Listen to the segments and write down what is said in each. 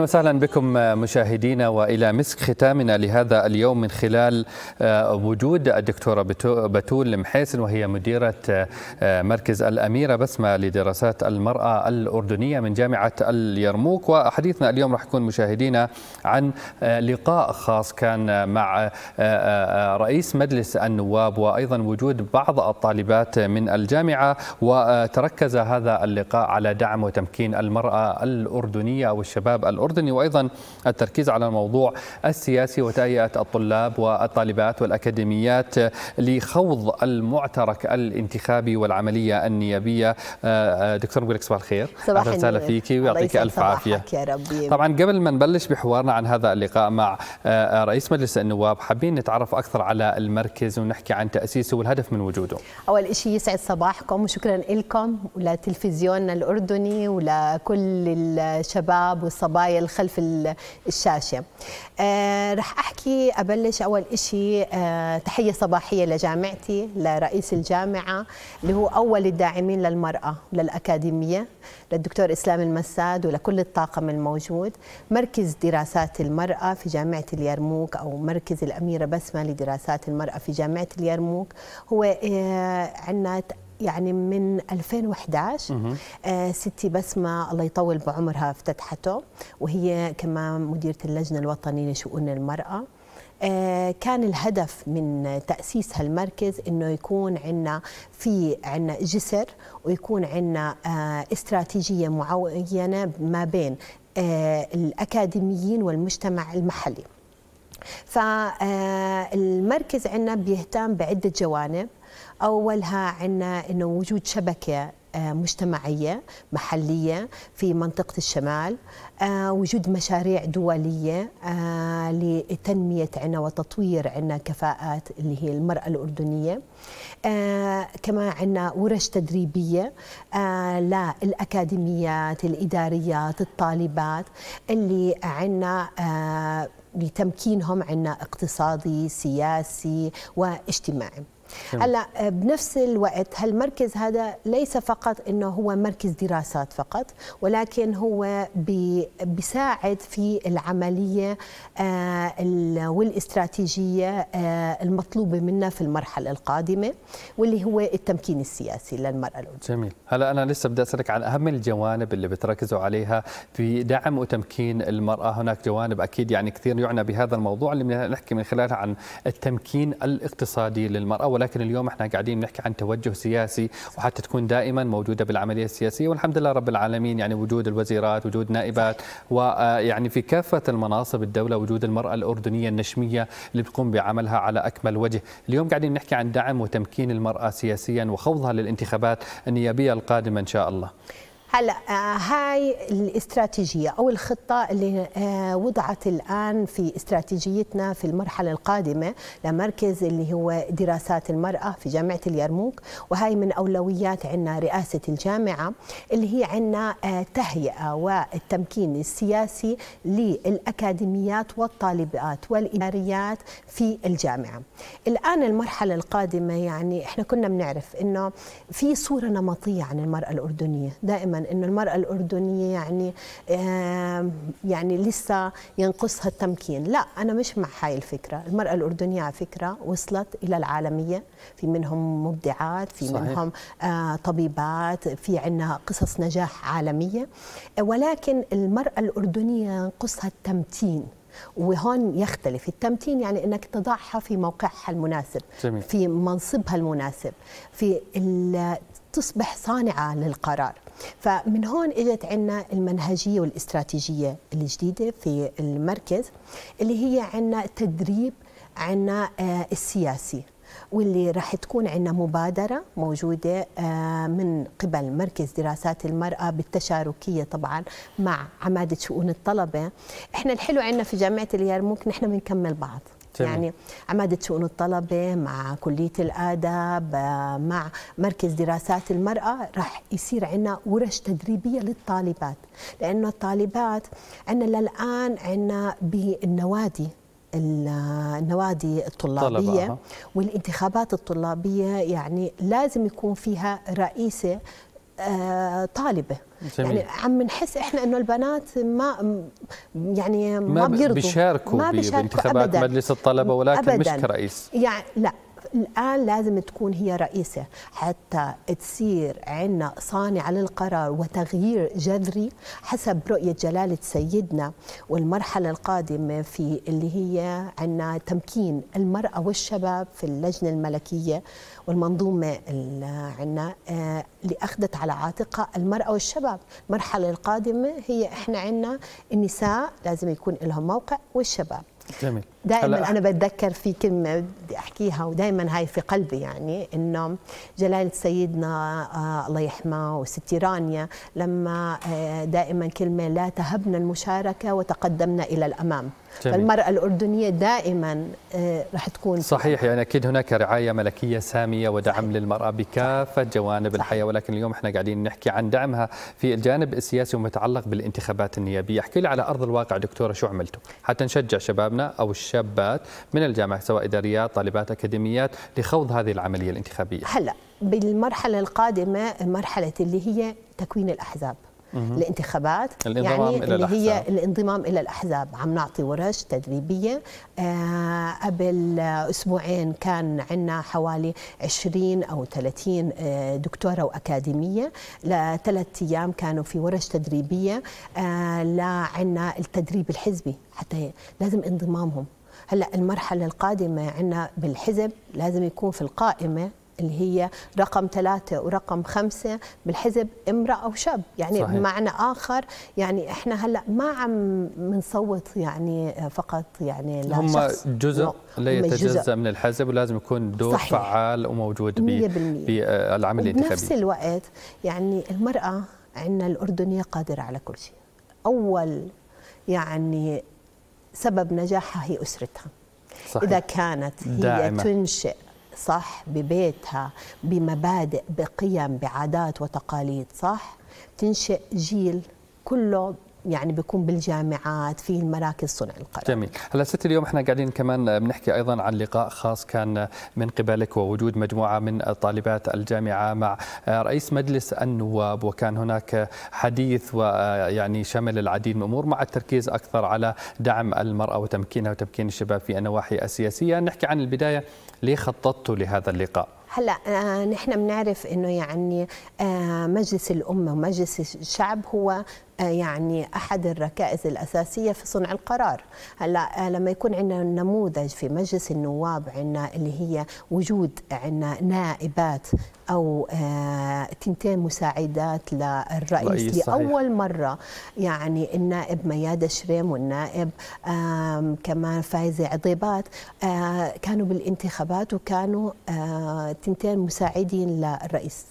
وسهلا بكم مشاهدينا والى مسك ختامنا لهذا اليوم من خلال آه، وجود الدكتوره بتول محيسن وهي مديره آه، مركز الاميره بسمه لدراسات المراه الاردنيه من جامعه اليرموك وحديثنا اليوم راح يكون مشاهدينا عن آه، لقاء خاص كان مع رئيس مجلس النواب وايضا وجود بعض الطالبات من الجامعه وتركز هذا اللقاء على دعم وتمكين المراه الاردنيه والشباب الاردني الأردني وأيضا التركيز على الموضوع السياسي وتهيئة الطلاب والطالبات والأكاديميات لخوض المعترك الانتخابي والعملية النيابية آه، آه، دكتور نقول لك صباح الخير صباح أهلا وسهلا فيك ويعطيك ألف عافية يا ربي. طبعا قبل ما نبلش بحوارنا عن هذا اللقاء مع آه، رئيس مجلس النواب حابين نتعرف أكثر على المركز ونحكي عن تأسيسه والهدف من وجوده أول شيء يسعد صباحكم وشكرا لكم ولتلفزيوننا الأردني ولكل الشباب والصبايا خلف الشاشه آه، رح احكي ابلش اول شيء آه، تحيه صباحيه لجامعتي لرئيس الجامعه اللي هو اول الداعمين للمراه للاكاديميه للدكتور اسلام المساد ولكل الطاقم الموجود مركز دراسات المراه في جامعه اليرموك او مركز الاميره بسمه لدراسات المراه في جامعه اليرموك هو آه، عندنا يعني من 2011 آه، ستي بسمة الله يطول بعمرها افتتحته وهي كمان مديرة اللجنة الوطنية لشؤون المرأة آه، كان الهدف من تأسيس هالمركز أنه يكون عندنا في عنا جسر ويكون عندنا آه، استراتيجية معينة ما بين الأكاديميين والمجتمع المحلي فالمركز عندنا بيهتم بعدة جوانب أولها عندنا أنه وجود شبكة آه، مجتمعية محلية في منطقة الشمال آه، وجود مشاريع دولية آه، لتنمية عنا وتطوير عنا كفاءات اللي هي المرأة الأردنية كما عنا ورش تدريبية للأكاديميات الإداريات الطالبات اللي عنا لتمكينهم عنا اقتصادي سياسي واجتماعي نعم. هلا آه، بنفس الوقت هالمركز هذا ليس فقط انه هو مركز دراسات فقط ولكن هو بيساعد في العمليه آه، والاستراتيجيه آه، المطلوبه منا في المرحله القادمه واللي هو التمكين السياسي للمراه الاردنيه. جميل، هلا انا لسه بدي اسالك عن اهم الجوانب اللي بتركزوا عليها في دعم وتمكين المراه، هناك جوانب اكيد يعني كثير يعنى بهذا الموضوع اللي بنحكي من خلالها عن التمكين الاقتصادي للمراه ولكن اليوم احنا قاعدين نحكي عن توجه سياسي وحتى تكون دائما موجوده بالعمليه السياسيه والحمد لله رب العالمين يعني وجود الوزيرات وجود نائبات ويعني آه، في كافه المناصب الدوله وجود المراه الاردنيه النشميه اللي بتقوم بعملها على اكمل وجه اليوم قاعدين نحكي عن دعم وتمكين المراه سياسيا وخوضها للانتخابات النيابيه القادمه ان شاء الله هلا آه، هاي الاستراتيجيه او الخطه اللي آه، وضعت الان في استراتيجيتنا في المرحله القادمه لمركز اللي هو دراسات المراه في جامعه اليرموك وهي من اولويات عندنا رئاسه الجامعه اللي هي عندنا آه، تهيئه والتمكين السياسي للاكاديميات والطالبات والاداريات في الجامعه. الان المرحله القادمه يعني احنا كنا بنعرف انه في صوره نمطيه عن المراه الاردنيه دائما انه المراه الاردنيه يعني يعني لسه ينقصها التمكين لا انا مش مع هاي الفكره المراه الاردنيه على فكره وصلت الى العالميه في منهم مبدعات في صحيح. منهم آه، طبيبات في عندنا قصص نجاح عالميه ولكن المراه الاردنيه ينقصها التمتين وهون يختلف التمتين يعني انك تضعها في موقعها المناسب جميل. في منصبها المناسب في تصبح صانعة للقرار فمن هون اجت عنا المنهجية والاستراتيجية الجديدة في المركز اللي هي عنا تدريب عنا آه، السياسي واللي راح تكون عندنا مبادرة موجودة آه، من قبل مركز دراسات المرأة بالتشاركية طبعا مع عمادة شؤون الطلبة احنا الحلو عندنا في جامعة اليرموك نحن بنكمل بعض يعني عمادة شؤون الطلبة مع كلية الآداب مع مركز دراسات المرأة راح يصير عندنا ورش تدريبية للطالبات لأنه الطالبات عندنا للآن عندنا بالنوادي النوادي الطلابية والانتخابات الطلابية يعني لازم يكون فيها رئيسة آه، طالبة جميل. يعني عم نحس احنا انه البنات ما يعني ما, ما بيرضوا بيشاركوا ما بيشاركوا بانتخابات مجلس الطلبه ولكن أبداً. مش كرئيس يعني لا الآن لازم تكون هي رئيسة حتى تصير عندنا صانعة للقرار وتغيير جذري حسب رؤية جلالة سيدنا والمرحلة القادمة في اللي هي عندنا تمكين المرأة والشباب في اللجنة الملكية والمنظومة اللي عندنا آه، اللي أخذت على عاتقها المرأة والشباب المرحلة القادمة هي إحنا عندنا النساء لازم يكون لهم موقع والشباب جميل دائما انا بتذكر في كلمه بدي احكيها ودائما هاي في قلبي يعني انه جلاله سيدنا آه، الله يحماه وستي رانيا لما آه، دائما كلمه لا تهبنا المشاركه وتقدمنا الى الامام جميل. فالمراه الاردنيه دائما راح آه، رح تكون صحيح يعني اكيد هناك رعايه ملكيه ساميه ودعم صحيح. للمراه بكافه جوانب صحيح. الحياه ولكن اليوم احنا قاعدين نحكي عن دعمها في الجانب السياسي ومتعلق بالانتخابات النيابيه احكي لي على ارض الواقع دكتوره شو عملتوا حتى نشجع شبابنا او شابات من الجامعة سواء إداريات طالبات أكاديميات لخوض هذه العملية الانتخابية هلأ بالمرحلة القادمة مرحلة اللي هي تكوين الأحزاب الانتخابات يعني إلى اللي الأحزاب. هي الانضمام الى الاحزاب عم نعطي ورش تدريبيه آه قبل اسبوعين كان عندنا حوالي 20 او 30 آه دكتوره واكاديميه لثلاث ايام كانوا في ورش تدريبيه آه لعنا التدريب الحزبي حتى لازم انضمامهم هلا المرحله القادمه عندنا بالحزب لازم يكون في القائمه اللي هي رقم ثلاثة ورقم خمسة بالحزب امرأة أو شاب يعني صحيح. بمعنى آخر يعني إحنا هلأ ما عم نصوت يعني فقط يعني لا هم شخص. جزء لا يتجزأ من الحزب ولازم يكون دور صحيح. فعال وموجود بالعمل الانتخابي بنفس الوقت يعني المرأة عندنا الأردنية قادرة على كل شيء أول يعني سبب نجاحها هي أسرتها صحيح. إذا كانت هي دائمة. تنشئ صح ببيتها بمبادئ بقيم بعادات وتقاليد صح تنشئ جيل كله يعني بيكون بالجامعات في مراكز صنع القرار جميل هلا ست اليوم احنا قاعدين كمان بنحكي ايضا عن لقاء خاص كان من قبلك ووجود مجموعه من طالبات الجامعه مع رئيس مجلس النواب وكان هناك حديث ويعني شمل العديد من الامور مع التركيز اكثر على دعم المراه وتمكينها وتمكين الشباب في النواحي السياسيه نحكي عن البدايه ليه خططتوا لهذا اللقاء هلا آه، نحن بنعرف انه يعني آه، مجلس الامه ومجلس الشعب هو يعني احد الركائز الاساسيه في صنع القرار هلا آه، لما يكون عندنا نموذج في مجلس النواب عندنا اللي هي وجود عندنا نائبات او آه، تنتين مساعدات للرئيس لاول مره يعني النائب ميادة شريم والنائب كمان فايزه عضيبات آه، كانوا بالانتخابات وكانوا تنتين مساعدين للرئيس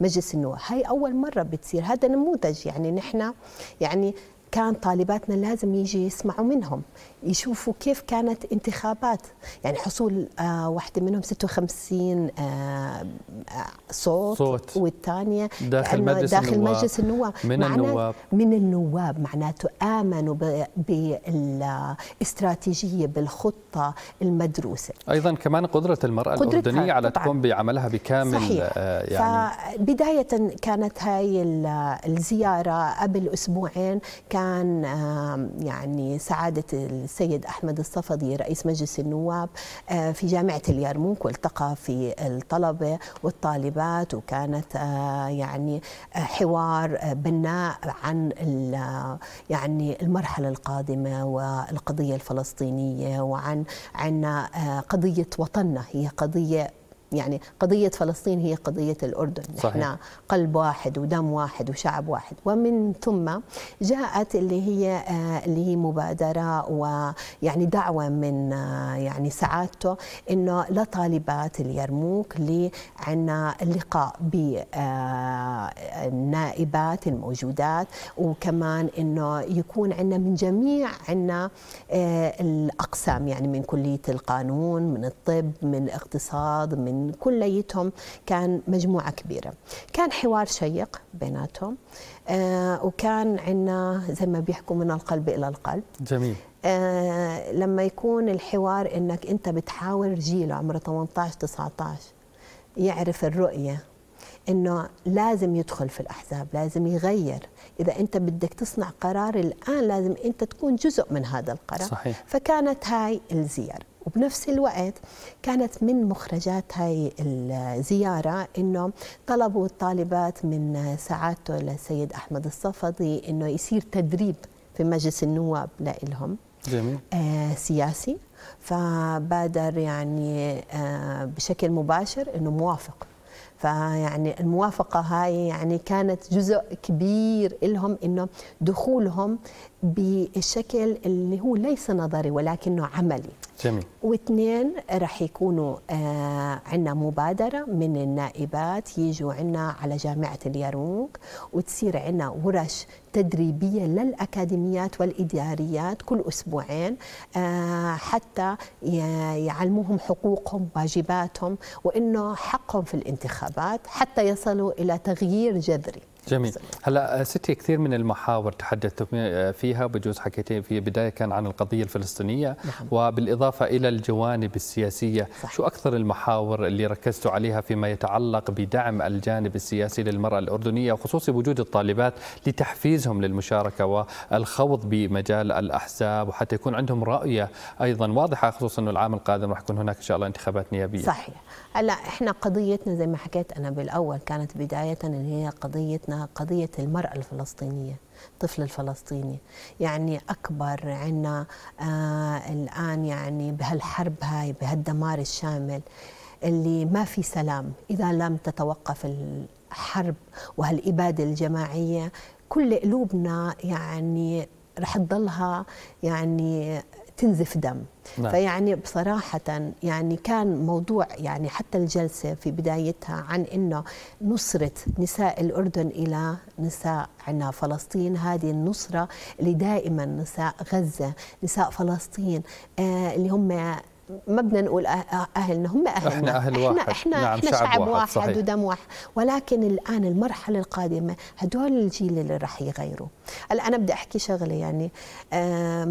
مجلس النواب هاي اول مره بتصير هذا نموذج يعني نحن يعني كان طالباتنا لازم يجي يسمعوا منهم يشوفوا كيف كانت انتخابات يعني حصول آه واحدة منهم 56 آه،, آه صوت, صوت والثانية داخل مجلس داخل النواب, مجلس النواب من النواب من النواب معناته آمنوا بالاستراتيجية بالخطة المدروسة أيضا كمان قدرة المرأة الأردنية على تقوم بعملها بكامل صحيح. آه يعني فبداية كانت هاي الزيارة قبل أسبوعين كان آه يعني سعادة السيد أحمد الصفدي رئيس مجلس النواب آه، في جامعة اليرموك والتقى في الطلبة والطالبات وكانت آه، يعني آه، حوار بناء عن يعني المرحلة القادمة والقضية الفلسطينية وعن عنا قضية وطننا هي قضية يعني قضية فلسطين هي قضية الأردن صحيح. إحنا قلب واحد ودم واحد وشعب واحد ومن ثم جاءت اللي هي آه، اللي هي مبادرة ويعني دعوة من آه، يعني سعادته إنه لطالبات اليرموك اللي عنا لقاء بالنائبات آه، الموجودات وكمان إنه يكون عنا من جميع عنا الأقسام يعني من كلية القانون من الطب من الاقتصاد من كليتهم كان مجموعة كبيرة كان حوار شيق بيناتهم آه وكان عندنا زي ما بيحكوا من القلب إلى القلب جميل آه لما يكون الحوار انك انت بتحاول جيل عمره 18 19 يعرف الرؤيه انه لازم يدخل في الاحزاب لازم يغير اذا انت بدك تصنع قرار الان لازم انت تكون جزء من هذا القرار صحيح. فكانت هاي الزياره وبنفس الوقت كانت من مخرجات هاي الزيارة أنه طلبوا الطالبات من سعادته للسيد أحمد الصفدي أنه يصير تدريب في مجلس النواب لإلهم جميل. آه سياسي فبادر يعني آه بشكل مباشر أنه موافق فيعني الموافقه هاي يعني كانت جزء كبير لهم انه دخولهم بشكل اللي هو ليس نظري ولكنه عملي جميل واثنين رح يكونوا آه عندنا مبادره من النائبات يجوا عندنا على جامعه اليرموك وتصير عندنا ورش تدريبية للأكاديميات والإداريات كل أسبوعين آه، حتى يعلموهم حقوقهم واجباتهم وأنه حقهم في الانتخابات حتى يصلوا إلى تغيير جذري جميل هلا آه، ستي كثير من المحاور تحدثت آه، فيها بجوز حكيتي في بدايه كان عن القضيه الفلسطينيه نعم. وبالاضافه الى الجوانب السياسيه صح. شو اكثر المحاور اللي ركزتوا عليها فيما يتعلق بدعم الجانب السياسي للمراه الاردنيه وخصوصي وجود الطالبات لتحفيزهم للمشاركه والخوض بمجال الاحزاب وحتى يكون عندهم رؤيه ايضا واضحه خصوصا انه العام القادم راح يكون هناك ان شاء الله انتخابات نيابيه صحيح هلا احنا قضيتنا زي ما حكيت انا بالاول كانت بدايه ان هي قضيتنا قضيه المراه الفلسطينيه الطفل الفلسطيني يعني أكبر عنا آه الآن يعني بهالحرب هاي بهالدمار الشامل اللي ما في سلام إذا لم تتوقف الحرب وهالإبادة الجماعية كل قلوبنا يعني رح تضلها يعني تنزف دم نعم. فيعني بصراحة يعني كان موضوع يعني حتى الجلسة في بدايتها عن أنه نصرة نساء الأردن إلى نساء عنا فلسطين هذه النصرة اللي دائما نساء غزة نساء فلسطين آه اللي هم ما بدنا نقول أه- أه- اهلنا هم اهلنا احنا اهل واحد احنا, نعم احنا شعب, شعب واحد, واحد صحيح. ودم واحد ولكن الان المرحله القادمه هدول الجيل اللي راح يغيروا هلا انا بدي احكي شغله يعني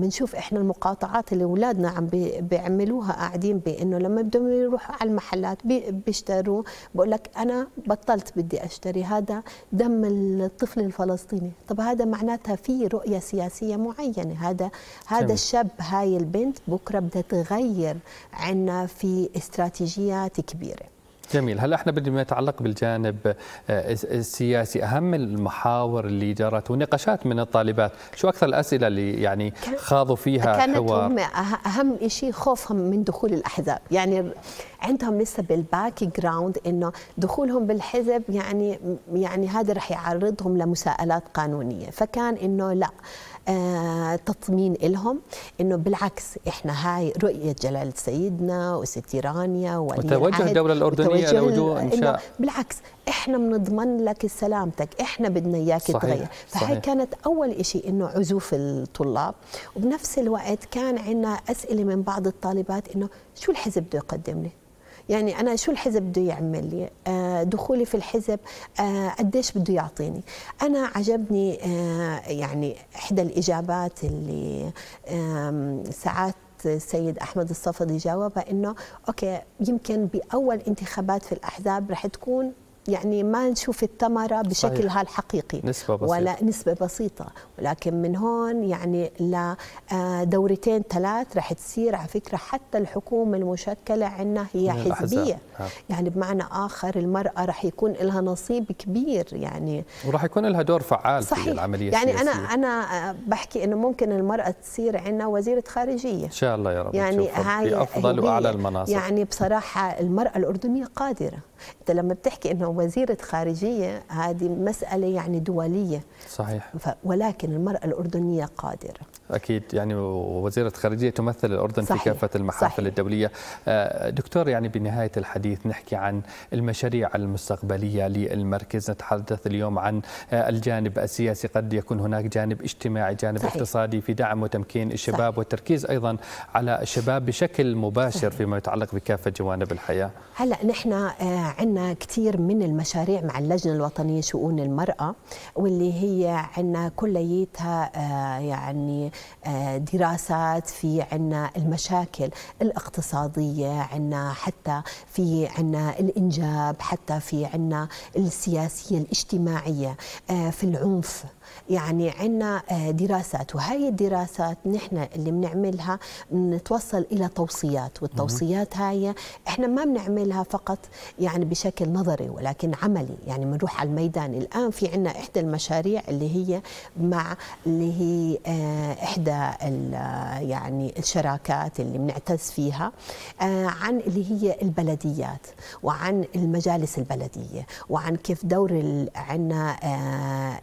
بنشوف آه احنا المقاطعات اللي اولادنا عم بيعملوها قاعدين بانه لما بدهم يروحوا على المحلات بيشتروا بقول لك انا بطلت بدي اشتري هذا دم الطفل الفلسطيني طب هذا معناتها في رؤيه سياسيه معينه هذا هذا الشاب هاي البنت بكره بدها تغير عندنا في استراتيجيات كبيره جميل هلا احنا بما يتعلق بالجانب آه، السياسي اهم المحاور اللي جرت ونقاشات من الطالبات شو اكثر الاسئله اللي يعني خاضوا فيها كانت حوار هم أه-، اهم شيء خوفهم من دخول الاحزاب يعني عندهم لسه بالباك جراوند انه دخولهم بالحزب يعني يعني هذا رح يعرضهم لمساءلات قانونيه فكان انه لا آه، تطمين لهم انه بالعكس احنا هاي رؤيه جلال سيدنا وستي رانيا وتوجه الدوله الاردنيه لوجوه انشاء بالعكس احنا بنضمن لك سلامتك احنا بدنا اياك تغير فهي صحيح. كانت اول شيء انه عزوف الطلاب وبنفس الوقت كان عندنا اسئله من بعض الطالبات انه شو الحزب بده يقدم لي يعني انا شو الحزب بده يعمل لي آه، دخولي في الحزب آه، قديش بده يعطيني انا عجبني آه، يعني احدى الاجابات اللي ساعات السيد احمد الصفدي جاوبها انه اوكي يمكن باول انتخابات في الاحزاب رح تكون يعني ما نشوف الثمره بشكلها صحيح. الحقيقي نسبة بسيطة. ولا نسبه بسيطه ولكن من هون يعني لدورتين آه، ثلاث رح تصير على فكره حتى الحكومه المشكله عندنا هي حزبيه آه. يعني بمعنى اخر المراه رح يكون لها نصيب كبير يعني وراح يكون لها دور فعال صحيح. في العمليه يعني السياسية. انا انا آه، بحكي انه ممكن المراه تصير عندنا وزيره خارجيه ان شاء الله يا رب يعني هاي افضل واعلى المناصب يعني بصراحه المراه الاردنيه قادره انت لما بتحكي انه وزيره خارجيه هذه مساله يعني دوليه صحيح ولكن المراه الاردنيه قادره اكيد يعني وزيره خارجيه تمثل الاردن صحيح. في كافه المحافل صحيح. الدوليه آه، دكتور يعني بنهايه الحديث نحكي عن المشاريع المستقبليه للمركز نتحدث اليوم عن آه، الجانب السياسي قد يكون هناك جانب اجتماعي جانب صحيح. اقتصادي في دعم وتمكين الشباب صحيح. والتركيز ايضا على الشباب بشكل مباشر صحيح. فيما يتعلق بكافه جوانب الحياه هلا نحن آه، عندنا كثير من المشاريع مع اللجنه الوطنيه شؤون المراه واللي هي عندنا كلياتها يعني آه، دراسات في عنا المشاكل الاقتصادية عنا حتى في عنا الإنجاب حتى في عنا السياسية الاجتماعية آه، في العنف يعني عندنا آه، دراسات وهي الدراسات نحن اللي بنعملها نتوصل الى توصيات والتوصيات هاي احنا ما بنعملها فقط يعني بشكل نظري ولكن عملي يعني بنروح على الميدان الان في عندنا احدى المشاريع اللي هي مع اللي هي آه، احدى آه، يعني الشراكات اللي بنعتز فيها عن اللي هي البلديات وعن المجالس البلديه وعن كيف دور عندنا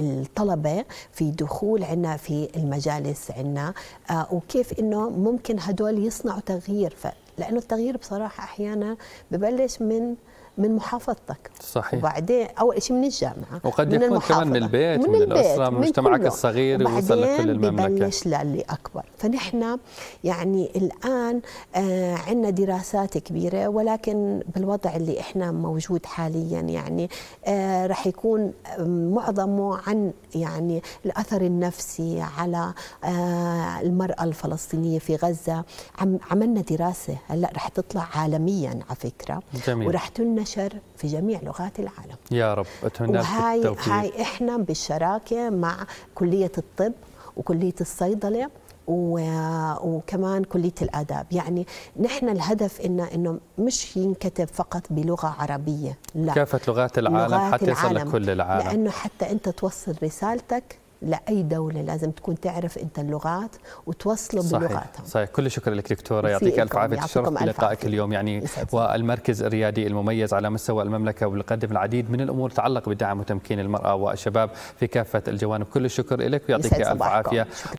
الطلبه الوضع في دخول عنا في المجالس عنا آه، وكيف انه ممكن هدول يصنعوا تغيير لانه التغيير بصراحه احيانا ببلش من من محافظتك صحيح وبعدين اول شيء من الجامعه وقد من يكون كمان من البيت من, من البيت. الاسره من مجتمعك كله. الصغير يوصل لكل المملكه ببلش للي اكبر فنحن يعني الان آه عندنا دراسات كبيره ولكن بالوضع اللي احنا موجود حاليا يعني آه رح يكون معظمه عن يعني الاثر النفسي على آه المراه الفلسطينيه في غزه عم عملنا دراسه هلا راح تطلع عالميا على فكره جميل ورح تلنا نشر في جميع لغات العالم يا رب أتمنى وهاي هاي إحنا بالشراكة مع كلية الطب وكلية الصيدلة وكمان كليه الاداب يعني نحن الهدف ان انه مش ينكتب فقط بلغه عربيه لا كافه لغات العالم لغات حتى يصل لكل العالم لانه حتى انت توصل رسالتك لاي دوله لازم تكون تعرف انت اللغات وتوصله صحيح. بلغاتهم صحيح كل الشكر لك دكتوره يعطيك الف عافيه الشرف بلقائك اليوم يعني والمركز الريادي المميز على مستوى المملكه ويقدم العديد من الامور تتعلق بدعم وتمكين المراه والشباب في كافه الجوانب كل الشكر لك ويعطيك الف عافيه